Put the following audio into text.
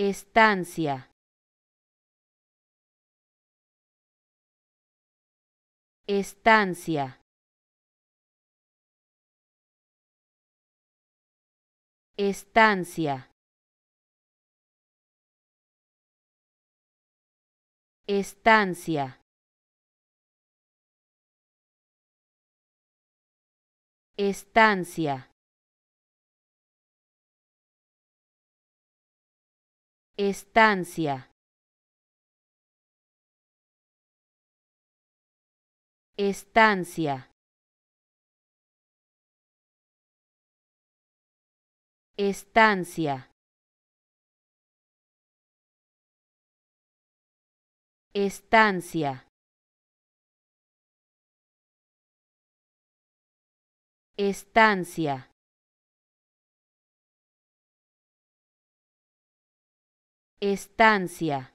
estancia estancia estancia estancia estancia estancia estancia estancia estancia estancia Estancia.